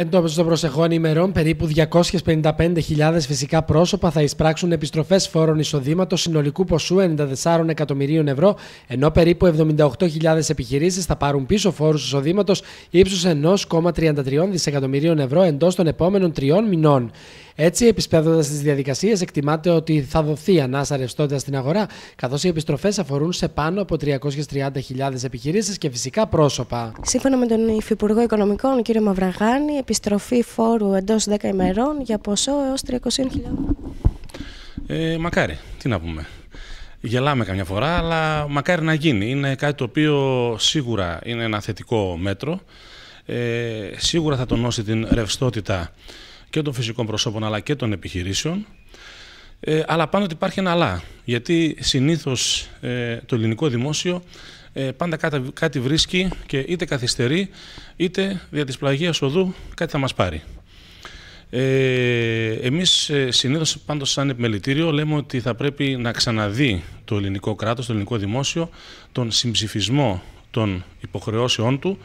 Εντόπιση των προσεχών ημερών, περίπου 255.000 φυσικά πρόσωπα θα εισπράξουν επιστροφές φόρων εισοδήματος συνολικού ποσού 94 εκατομμυρίων ευρώ, ενώ περίπου 78.000 επιχειρήσεις θα πάρουν πίσω φόρους εισοδήματος ύψους 1,33 δισεκατομμυρίων ευρώ εντός των επόμενων τριών μηνών. Έτσι, επισπεύδοντας τις διαδικασίες, εκτιμάται ότι θα δοθεί ανάσα ρευστότητα στην αγορά, καθώς οι επιστροφές αφορούν σε πάνω από 330.000 επιχειρήσεις και φυσικά πρόσωπα. Σύμφωνα με τον Υφυπουργό Οικονομικών, κ. Μαυραγάνη, επιστροφή φόρου εντός 10 ημερών για ποσό έως 300.000. Ε, μακάρι, τι να πούμε. Γελάμε καμιά φορά, αλλά μακάρι να γίνει. Είναι κάτι το οποίο σίγουρα είναι ένα θετικό μέτρο. Ε, σίγουρα θα τονώσει την ρευστότητα και των φυσικών προσώπων αλλά και των επιχειρήσεων. Ε, αλλά πάνω ότι υπάρχει ένα αλλά. Γιατί συνήθως ε, το ελληνικό δημόσιο ε, πάντα κάτι, βρίσκει και είτε καθυστερεί είτε δια της πλαγίας οδού κάτι θα μας πάρει. Ε, εμείς συνήθως πάντως σαν επιμελητήριο λέμε ότι θα πρέπει να ξαναδεί το ελληνικό κράτος, το ελληνικό δημόσιο, τον συμψηφισμό των υποχρεώσεών του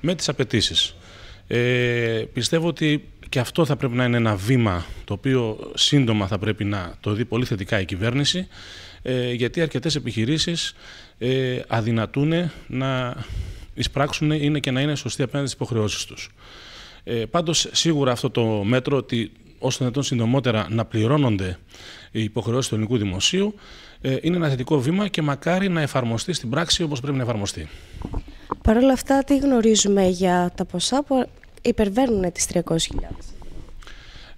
με τις απαιτήσεις. Ε, πιστεύω ότι και αυτό θα πρέπει να είναι ένα βήμα το οποίο σύντομα θα πρέπει να το δει πολύ θετικά η κυβέρνηση ε, γιατί αρκετές επιχειρήσεις ε, αδυνατούν να εισπράξουν είναι και να είναι σωστοί απέναντι στις υποχρεώσεις τους. Ε, πάντως σίγουρα αυτό το μέτρο ότι ώστε να συντομότερα να πληρώνονται οι υποχρεώσεις του ελληνικού δημοσίου ε, είναι ένα θετικό βήμα και μακάρι να εφαρμοστεί στην πράξη όπως πρέπει να εφαρμοστεί. Παρ' όλα αυτά, τι γνωρίζουμε για τα ποσά που υπερβαίνουν τις 300.000.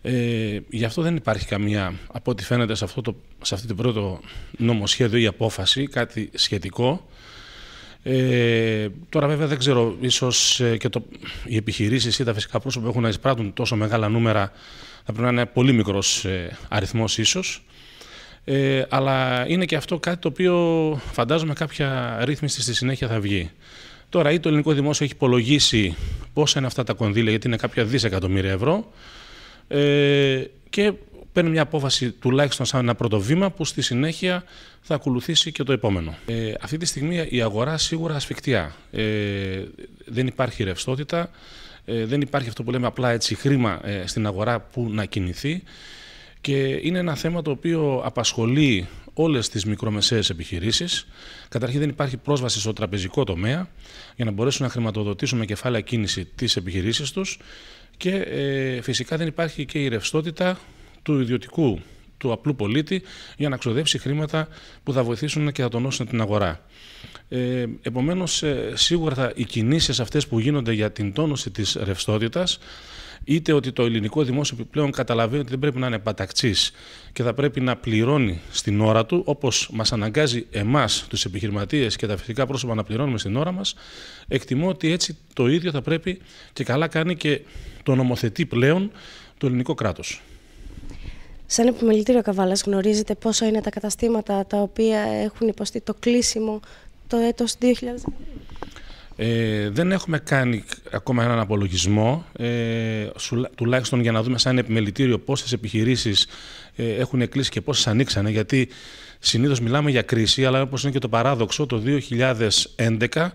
Ε, γι' αυτό δεν υπάρχει καμία, από ό,τι φαίνεται σε, αυτό το, σε αυτή την πρώτο νομοσχέδιο ή απόφαση, κάτι σχετικό. Ε, τώρα βέβαια δεν ξέρω, ίσως ε, και το, οι επιχειρήσεις ή τα φυσικά πρόσωπα που έχουν να εισπράττουν τόσο μεγάλα νούμερα θα πρέπει να είναι πολύ μικρός ε, αριθμός ίσως. Ε, αλλά είναι και αυτό κάτι το οποίο φαντάζομαι κάποια ρύθμιση στη συνέχεια θα βγει. Τώρα, ή το ελληνικό δημόσιο έχει υπολογίσει πόσα είναι αυτά τα κονδύλια, γιατί είναι κάποια δισεκατομμύρια ευρώ, ε, και παίρνει μια απόφαση τουλάχιστον σαν ένα πρώτο βήμα που στη συνέχεια θα ακολουθήσει και το επόμενο. Ε, αυτή τη στιγμή η αγορά σίγουρα ασφικτιά. Ε, δεν υπάρχει ρευστότητα, ε, δεν υπάρχει αυτό που λέμε απλά έτσι χρήμα ε, στην αγορά που να κινηθεί και είναι ένα θέμα το οποίο απασχολεί ...όλες τις μικρομεσαίες επιχειρήσεις. Καταρχήν δεν υπάρχει πρόσβαση στο τραπεζικό τομέα για να μπορέσουν να χρηματοδοτήσουν με κεφάλαια κίνηση τις επιχειρήσεις τους... Και ε, φυσικά δεν υπάρχει και η ρευστότητα του ιδιωτικού, του απλού πολίτη για να ξοδέψει χρήματα που θα βοηθήσουν και θα τονώσουν την αγορά. Ε, Επομένως, ε, σίγουρα οι κινήσεις αυτές που γίνονται για την τόνωση της ρευστότητας είτε ότι το ελληνικό δημόσιο πλέον καταλαβαίνει ότι δεν πρέπει να είναι παταξή και θα πρέπει να πληρώνει στην ώρα του, όπως μας αναγκάζει εμάς, τους επιχειρηματίες και τα φυσικά πρόσωπα να πληρώνουμε στην ώρα μας, εκτιμώ ότι έτσι το ίδιο θα πρέπει και καλά κάνει και το νομοθετεί πλέον το ελληνικό κράτος. Σαν επιμελητήριο Καβάλας, γνωρίζετε πόσα είναι τα καταστήματα τα οποία έχουν υποστεί το κλείσιμο το έτος ε, δεν έχουμε κάνει ακόμα έναν απολογισμό, ε, τουλάχιστον για να δούμε σαν επιμελητήριο πόσες επιχειρήσεις ε, έχουν κλείσει και πόσες ανοίξανε, γιατί συνήθως μιλάμε για κρίση, αλλά όπως είναι και το παράδοξο, το 2011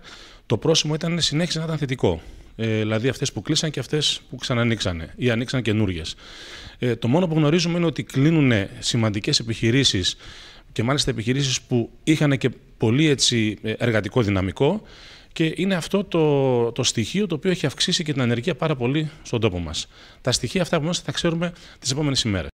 το πρόσημο ήταν, συνέχισε να ήταν θετικό. Ε, δηλαδή αυτές που κλείσαν και αυτές που ξανανοίξανε ή ανοίξαν καινούριε. Ε, το μόνο που γνωρίζουμε είναι ότι κλείνουν σημαντικές επιχειρήσεις και μάλιστα επιχειρήσεις που είχαν και πολύ έτσι ε, εργατικό δυναμικό και είναι αυτό το, το στοιχείο το οποίο έχει αυξήσει και την ανεργία πάρα πολύ στον τόπο μας. Τα στοιχεία αυτά που θα ξέρουμε τις επόμενες ημέρες.